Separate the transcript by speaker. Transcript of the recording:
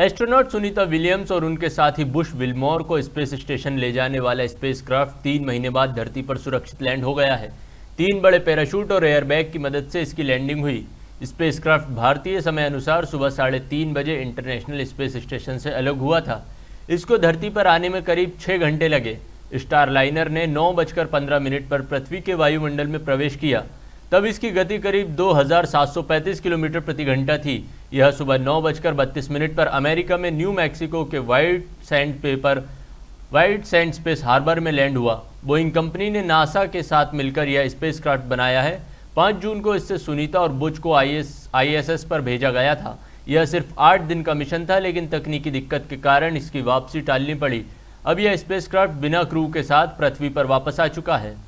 Speaker 1: astronaut Sunita Williams और उनके साथी बुश विलमोर को स्पेस स्टेशन ले जाने वाला स्पेसक्राफ्ट तीन महीने बाद धरती पर सुरक्षित लैंड हो गया है तीन बड़े पैराशूट और एयरबैग की मदद से इसकी लैंडिंग हुई स्पेसक्राफ्ट भारतीय समय अनुसार सुबह साढ़े तीन बजे इंटरनेशनल स्पेस स्टेशन से अलग हुआ था इसको धरती पर आने में करीब छः घंटे लगे लाइनर ने नौ बजकर पंद्रह मिनट पर पृथ्वी के वायुमंडल में प्रवेश किया तब इसकी गति करीब 2,735 किलोमीटर प्रति घंटा थी यह सुबह नौ बजकर बत्तीस मिनट पर अमेरिका में न्यू मैक्सिको के White Sand paper White Sand Space Harbor में लैंड हुआ बोइंग कंपनी ने नासा के साथ मिलकर यह स्पेसक्राफ्ट बनाया है 5 जून को इससे सुनीता और बुज को आई एस पर भेजा गया था यह सिर्फ आठ दिन का मिशन था लेकिन तकनीकी दिक्कत के कारण इसकी वापसी टालनी पड़ी अब यह स्पेसक्राफ्ट बिना क्रू के साथ पृथ्वी पर वापस आ चुका है